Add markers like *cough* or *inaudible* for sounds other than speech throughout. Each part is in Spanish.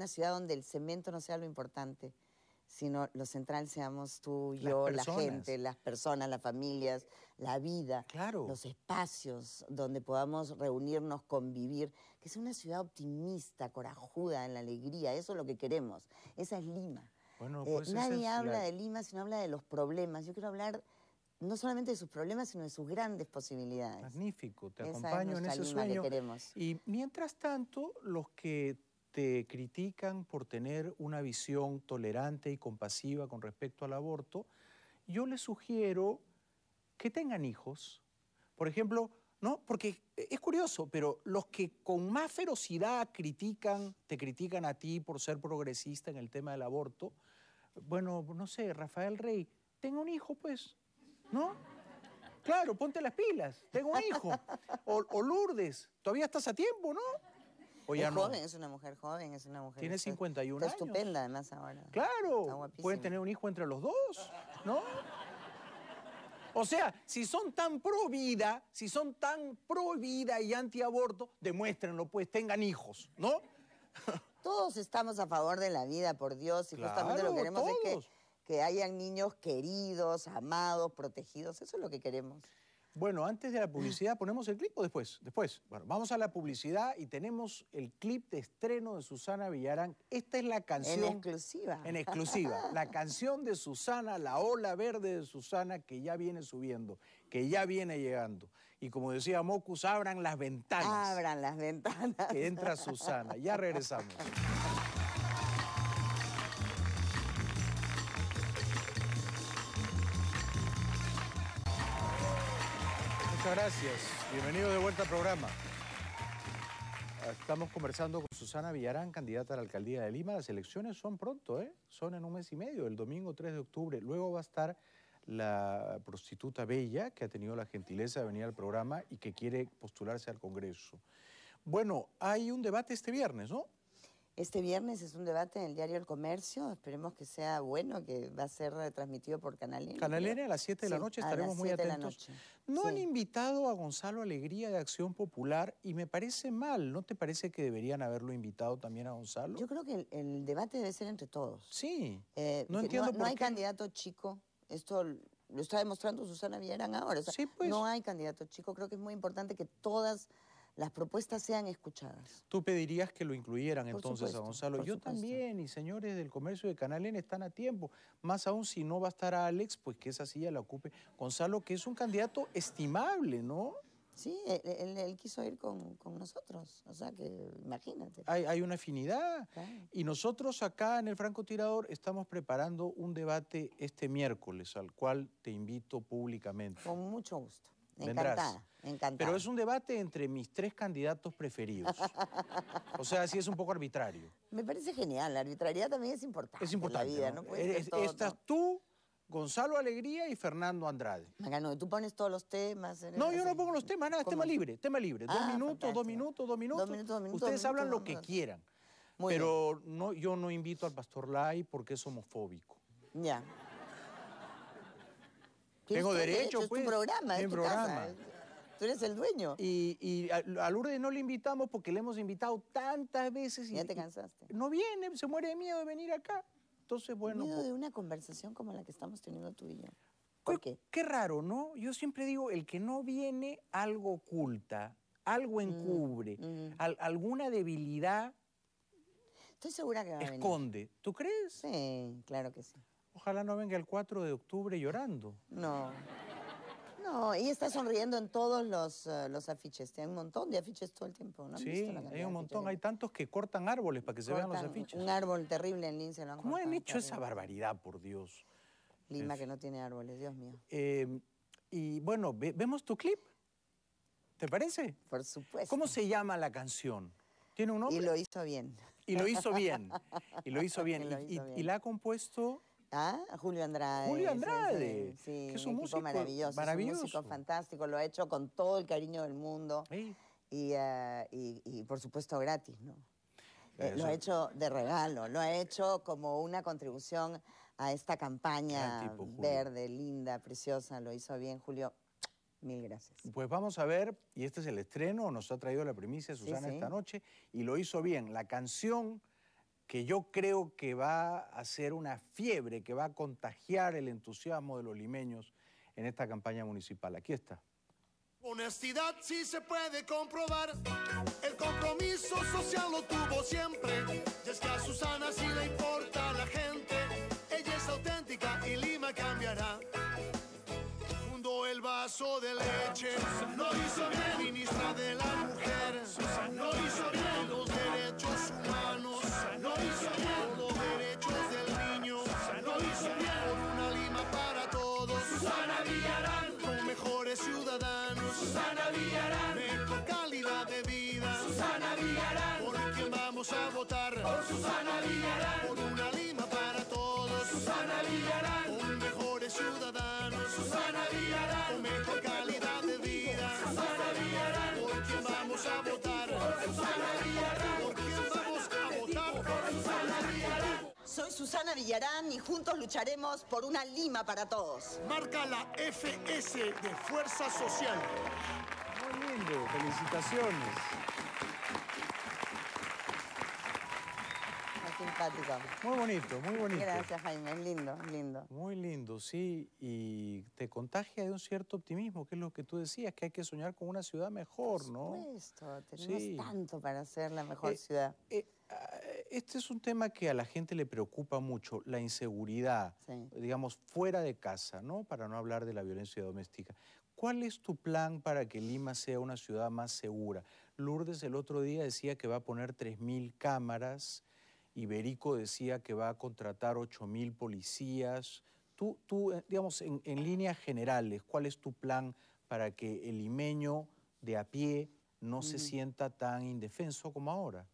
una ciudad donde el cemento no sea lo importante, sino lo central seamos tú, yo, la gente, las personas, las familias, la vida, claro. los espacios donde podamos reunirnos, convivir, que sea una ciudad optimista, corajuda, en la alegría, eso es lo que queremos, esa es Lima. Eh, pues nadie habla de Lima, sino habla de los problemas. Yo quiero hablar no solamente de sus problemas, sino de sus grandes posibilidades. Magnífico, te acompaño en ese sueño. y mientras tanto, los que te critican por tener una visión tolerante y compasiva con respecto al aborto, yo les sugiero que tengan hijos. Por ejemplo, ¿no? Porque es curioso, pero los que con más ferocidad critican, te critican a ti por ser progresista en el tema del aborto, bueno, no sé, Rafael Rey, tenga un hijo, pues, ¿no? Claro, ponte las pilas, tengo un hijo. O, o Lourdes, todavía estás a tiempo, ¿no? es una mujer joven, es una mujer. Tiene 51 años. está estupenda además ahora. Claro. pueden tener un hijo entre los dos, ¿no? O sea, si son tan pro vida, si son tan pro vida y antiaborto, demuéstrenlo, pues tengan hijos, ¿no? *laughs* Todos estamos a favor de la vida, por Dios, y justamente lo que queremos es que, que hayan niños queridos, amados, protegidos, eso es lo que queremos. Bueno, antes de la ah. publicidad, ¿ponemos el clip o después? Después. Bueno, vamos a la publicidad y tenemos el clip de estreno de Susana Villarán. Esta es la canción. En exclusiva. En exclusiva. la canción de Susana, la ola verde de Susana que ya viene subiendo, que ya viene llegando. Y como decía Mocus, abran las ventanas. Abran las ventanas. Que entra Susana. Ya regresamos. *laughs* Muchas gracias. Bienvenido de vuelta al programa. Estamos conversando con Susana Villarán, candidata a la alcaldía de Lima. Las elecciones son pronto, ¿eh? Son en un mes y medio, el domingo 3 de octubre. Luego va a estar la prostituta Bella, que ha tenido la gentileza de venir al programa y que quiere postularse al Congreso. Bueno, hay un debate este viernes, ¿no? Este viernes es un debate en el diario El Comercio, esperemos que sea bueno, que va a ser retransmitido por Canal N. Canal N a las 7 de la noche, estaremos muy atentos. No han invitado a Gonzalo Alegría de Acción Popular y me parece mal, ¿no te parece que deberían haberlo invitado también a Gonzalo? Yo creo que el, debate debe ser entre todos. Sí, eh, no entiendo no, no hay candidato chico, esto lo está demostrando Susana Villarán ahora. sí, pues. No hay candidato chico, creo que es muy importante que todas las propuestas sean escuchadas. Tú pedirías que lo incluyeran entonces a Gonzalo. Yo también, y señores del comercio de Canal N están a tiempo. Más aún si no va a estar Alex, pues que esa silla la ocupe Gonzalo, que es un candidato estimable, ¿no? Sí, él, quiso ir con, nosotros, o sea que imagínate. Hay, una afinidad. Y nosotros acá en el Francotirador estamos preparando un debate este miércoles, al cual te invito públicamente. Con mucho gusto. Encantada, Pero es un debate entre mis tres candidatos preferidos. o sea, sí es un poco arbitrario. Me parece genial, la arbitrariedad también es importante. Es importante. Eh, estás tú, Gonzalo Alegría y Fernando Andrade. Magano, tú pones todos los temas. No, yo no pongo los temas, nada, es tema libre, tema libre. dos, ah, minutos, dos, minutos, dos minutos, Ustedes hablan lo que quieran. pero yo no invito al pastor Lai porque es homofóbico. Ya. Tengo derecho, pues. Es tu pues, programa, es tu programa. Tú eres el dueño. Y, a Lourdes no le invitamos porque le hemos invitado tantas veces. Y, ya te cansaste. no viene, se muere de miedo de venir acá. Entonces, bueno. Miedo pues de una conversación como la que estamos teniendo tú y yo. ¿Por pues, qué? Qué raro, ¿no? Yo siempre digo, el que no viene, algo oculta, algo mm, encubre, mm. alguna debilidad. Estoy segura que va a esconde. ¿Tú crees? Sí, claro que sí. Ojalá no venga el 4 de octubre llorando. No. No, y está sonriendo en todos los, eh, los afiches. Tiene un montón de afiches todo el tiempo, ¿no? Sí, hay un montón. Hay tantos que cortan árboles para que se vean los afiches. Un árbol terrible en Lince. Lo han ¿Cómo han hecho esa barbaridad, por Dios? Lima que no tiene árboles, Dios mío. Em, y bueno, vemos tu clip. ¿Te parece? Por supuesto. ¿Cómo se llama la canción? ¿Tiene un nombre? Y lo hizo bien. Y lo hizo bien. Y lo hizo *laughs* bien. y, y la ha compuesto ¿Ah? Julio Andrade. Julio Andrade. Sí, es un, músico maravilloso. un músico fantástico, lo ha hecho con todo el cariño del mundo. Eh, y, por supuesto gratis, ¿no? Eh, lo ha hecho de regalo, lo ha hecho como una contribución a esta campaña verde, linda, preciosa. Lo hizo bien, Julio. Mil gracias. Pues vamos a ver, y este es el estreno, nos ha traído la primicia Susana esta noche, y lo hizo bien. La canción que yo creo que va a ser una fiebre, que va a contagiar el entusiasmo de los limeños en esta campaña municipal. Aquí está. Honestidad sí se puede comprobar, el compromiso social lo tuvo siempre, Ya es que a Susana sí le importa a la gente, ella es auténtica y Lima cambiará. Fundó el vaso de leche, no Por Susana Villarán. Por una lima para todos. Susana Villarán. Por mejores ciudadanos. Susana Villarán. Con mejor calidad de vida. Susana Villarán. Por quien vamos a votar. Por Susana Villarán. Por quien vamos a votar. Por Susana Villarán. Soy Susana Villarán y juntos lucharemos por una Lima para todos. Marca la FS de Fuerza Social. Muy lindo, felicitaciones. Muy bonito, muy bonito. Gracias, Jaime. lindo, lindo. Muy lindo, sí. Y te contagia de un cierto optimismo, que es lo que tú decías, que hay que soñar con una ciudad mejor, ¿no? Por supuesto. Tenemos tanto para ser la mejor eh, ciudad. Eh, ah, este es un tema que a la gente le preocupa mucho, la inseguridad, digamos, fuera de casa, ¿no? Para no hablar de la violencia doméstica. ¿Cuál es tu plan para que Lima sea una ciudad más segura? Lourdes el otro día decía que va a poner 3.000 cámaras Iberico decía que va a contratar 8.000 policías. Tú, tú eh, digamos, en, líneas generales, ¿cuál es tu plan para que el limeño de a pie no se sienta tan indefenso como ahora?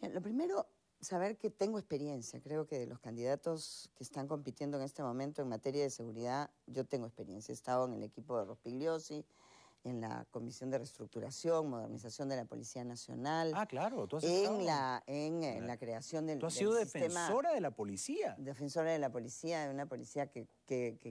lo primero, saber que tengo experiencia. Creo que de los candidatos que están compitiendo en este momento en materia de seguridad, yo tengo experiencia. He estado en el equipo de Rospigliosi, en la Comisión de Reestructuración, Modernización de la Policía Nacional. Ah, claro, tú has en la en, la creación del Tú has sido defensora de la policía. Defensora de la policía, de una policía que,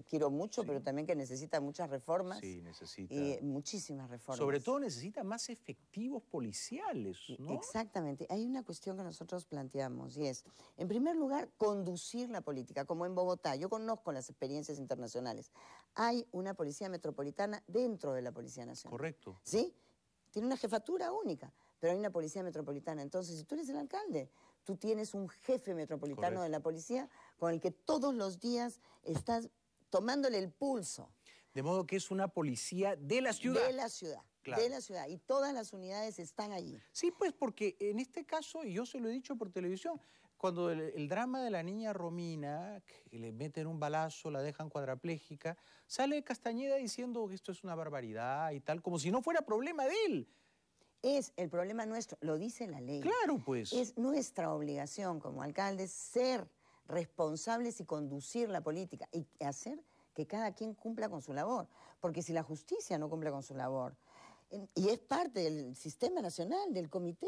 quiero mucho, pero también que necesita muchas reformas. Sí, necesita. Y muchísimas reformas. Sobre todo necesita más efectivos policiales, e, ¿no? Exactamente. Hay una cuestión que nosotros planteamos y es, en primer lugar, conducir la política, como en Bogotá. Yo conozco las experiencias internacionales. Hay una policía metropolitana dentro de la policía Correcto. ¿Sí? Tiene una jefatura única, pero hay una Policía Metropolitana. Entonces, si tú eres el alcalde, tú tienes un jefe metropolitano de la policía con el que todos los días estás tomándole el pulso. De modo que es una policía de la ciudad. De la ciudad. Claro. de la ciudad y todas las unidades están allí. Sí, pues porque en este caso, y yo se lo he dicho por televisión, cuando el, drama de la niña Romina, que le meten un balazo, la dejan cuadraplégica, sale Castañeda diciendo que esto es una barbaridad y tal, como si no fuera problema de él. Es el problema nuestro, lo dice la ley. Claro, pues. Es nuestra obligación como alcaldes ser responsables y conducir la política y hacer que cada quien cumpla con su labor. Porque si la justicia no cumple con su labor, y es parte del sistema nacional, del Comité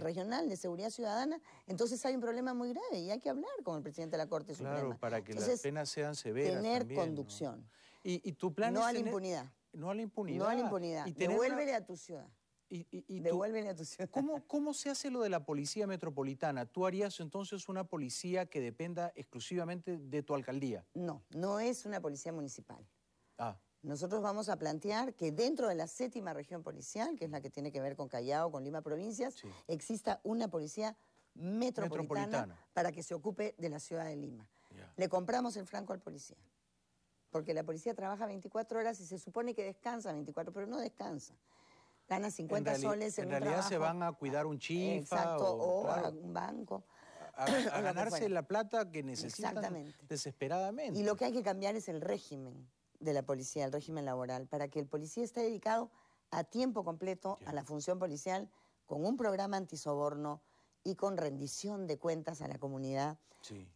Regional de Seguridad Ciudadana, entonces hay un problema muy grave y hay que hablar con el presidente de la Corte claro, Suprema. para que las penas sean severas. Tener conducción. ¿Y, tu plan no a la impunidad. No a la impunidad. No a la impunidad. Y Devuélvele a tu ciudad. Y, Devuélvele a tu ciudad. ¿Cómo, ¿Cómo se hace lo de la policía metropolitana? ¿Tú harías entonces una policía que dependa exclusivamente de tu alcaldía? No, no es una policía municipal. Ah. Nosotros vamos a plantear que dentro de la séptima región policial, que es la que tiene que ver con Callao, con Lima provincias, exista una policía metropolitana, para que se ocupe de la ciudad de Lima. Le compramos el franco al policía. Porque la policía trabaja 24 horas y se supone que descansa 24, pero no descansa. Gana 50 en soles en, en realidad se van a cuidar un chifa o, un banco. A, a *clears throat* ganarse la plata que necesitan desesperadamente. Y lo que hay que cambiar es el régimen de la policía, el régimen laboral, para que el policía esté dedicado a tiempo completo a la función policial con un programa antisoborno y con rendición de cuentas a la comunidad.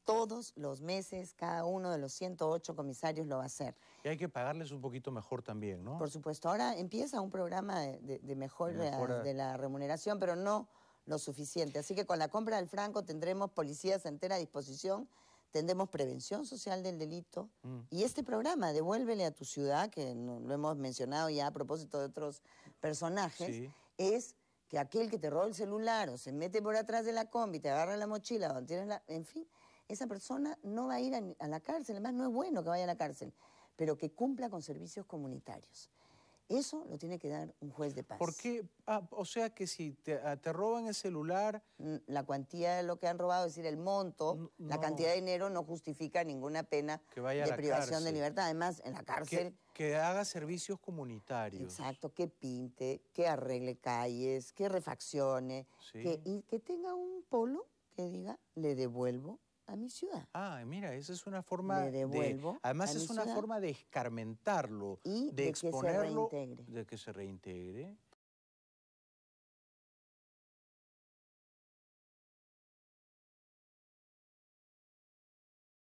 Todos los meses, cada uno de los 108 comisarios lo va a hacer. Y hay que pagarles un poquito mejor también, ¿no? Por supuesto. Ahora empieza un programa de, mejor de la remuneración, pero no lo suficiente. Así que con la compra del Franco tendremos policías a disposición Tendremos prevención social del delito mm. y este programa, Devuélvele a tu ciudad, que lo hemos mencionado ya a propósito de otros personajes, es que aquel que te roba el celular o se mete por atrás de la combi, te agarra la mochila, o en fin, esa persona no va a ir a, a la cárcel, además no es bueno que vaya a la cárcel, pero que cumpla con servicios comunitarios. Eso lo tiene que dar un juez de paz. Porque, ah, o sea que si te, ah, roban el celular... Mm, la cuantía de lo que han robado, es decir, el monto, la cantidad de dinero no justifica ninguna pena de privación de libertad. Además, en la cárcel... Que, haga servicios comunitarios. Exacto, que pinte, que arregle calles, que refaccione, y que tenga un polo que diga, le devuelvo a mi ciudad. Ah, mira, esa es una forma Le devuelvo de además es una forma de escarmentarlo, y de, que se reintegre. de que se reintegre.